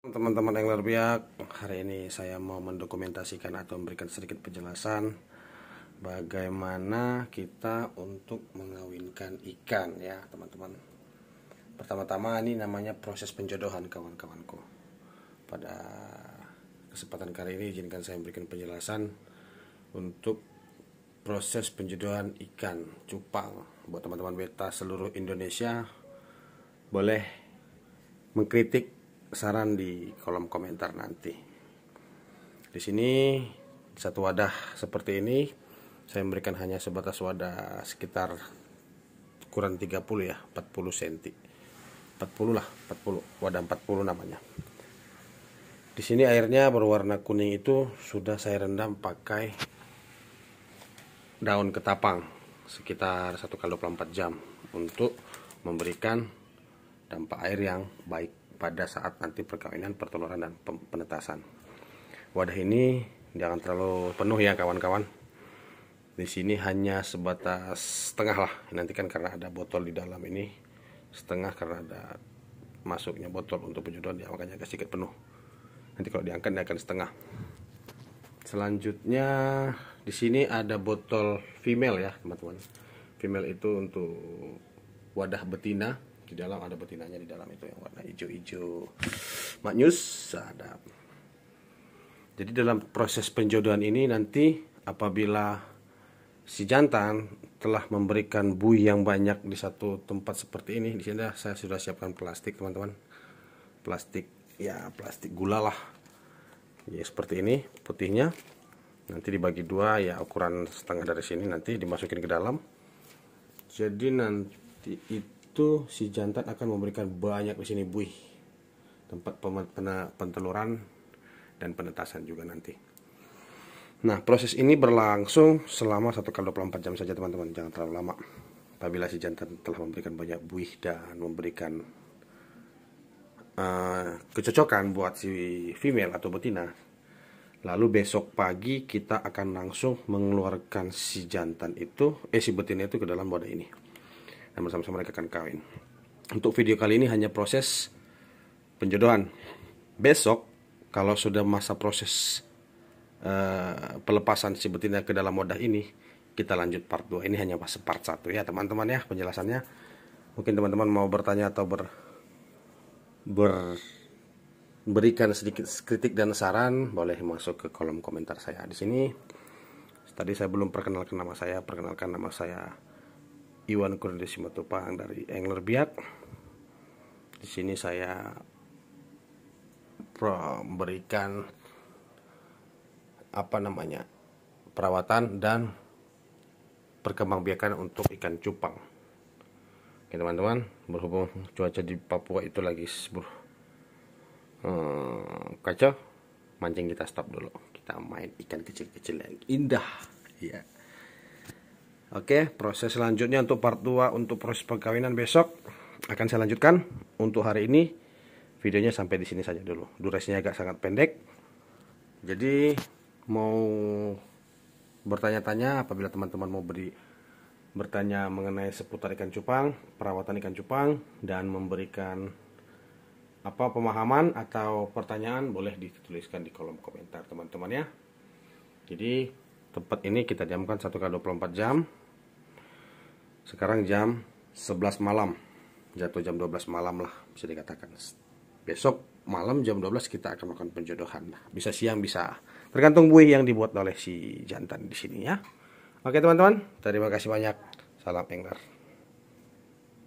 Teman-teman angler biak, hari ini saya mau mendokumentasikan atau memberikan sedikit penjelasan bagaimana kita untuk mengawinkan ikan ya, teman-teman. Pertama-tama ini namanya proses penjodohan kawan-kawanku. Pada kesempatan kali ini izinkan saya memberikan penjelasan untuk proses penjodohan ikan cupang buat teman-teman beta seluruh Indonesia boleh mengkritik saran di kolom komentar nanti. Di sini satu wadah seperti ini saya memberikan hanya sebatas wadah sekitar ukuran 30 ya, 40 cm. 40 lah, 40, wadah 40 namanya. Di sini airnya berwarna kuning itu sudah saya rendam pakai daun ketapang sekitar 1 kali 24 jam untuk memberikan dampak air yang baik pada saat nanti perkawinan, pertelurahan, dan penetasan. Wadah ini jangan terlalu penuh ya kawan-kawan. Di sini hanya sebatas setengah lah. Nanti kan karena ada botol di dalam ini setengah karena ada masuknya botol untuk penjodohan Ya, makanya agak sedikit penuh. Nanti kalau diangkat dia akan setengah. Selanjutnya di sini ada botol female ya teman-teman. Female itu untuk wadah betina di dalam ada betinanya di dalam itu yang warna hijau-hijau maknyus ada jadi dalam proses penjodohan ini nanti apabila si jantan telah memberikan bui yang banyak di satu tempat seperti ini di sini saya sudah siapkan plastik teman-teman plastik ya plastik gula lah ya seperti ini putihnya nanti dibagi dua ya ukuran setengah dari sini nanti dimasukin ke dalam jadi nanti itu itu si jantan akan memberikan banyak di sini buih tempat penteluran dan penetasan juga nanti. Nah, proses ini berlangsung selama satu kali 24 jam saja teman-teman, jangan terlalu lama. Apabila si jantan telah memberikan banyak buih dan memberikan uh, kecocokan buat si female atau betina, lalu besok pagi kita akan langsung mengeluarkan si jantan itu, eh si betina itu ke dalam wadah ini dan bersama-sama mereka akan kawin. Untuk video kali ini hanya proses penjodohan. Besok kalau sudah masa proses uh, pelepasan si betina ke dalam wadah ini, kita lanjut part 2. Ini hanya pas part 1 ya teman-teman ya penjelasannya. Mungkin teman-teman mau bertanya atau ber, ber berikan sedikit kritik dan saran boleh masuk ke kolom komentar saya di sini. Tadi saya belum perkenalkan nama saya, perkenalkan nama saya Iwan Kurnia Matupang dari Engler Biak. Di sini saya memberikan apa namanya perawatan dan perkembangbiakan untuk ikan cupang. Oke teman-teman, berhubung cuaca di Papua itu lagi hmm, kacau, mancing kita stop dulu. Kita main ikan kecil-kecil yang indah. Ya. Yeah. Oke, proses selanjutnya untuk part 2 untuk proses perkawinan besok akan saya lanjutkan. Untuk hari ini videonya sampai di sini saja dulu. Durasinya agak sangat pendek. Jadi mau bertanya-tanya apabila teman-teman mau beri bertanya mengenai seputar ikan cupang, perawatan ikan cupang dan memberikan apa pemahaman atau pertanyaan boleh dituliskan di kolom komentar teman-teman ya. Jadi tempat ini kita diamkan 1 kali 24 jam sekarang jam 11 malam jatuh jam 12 malam lah bisa dikatakan besok malam jam 12 kita akan makan penjodohan bisa siang bisa tergantung buih yang dibuat oleh si jantan di sini ya oke teman-teman terima kasih banyak salam engler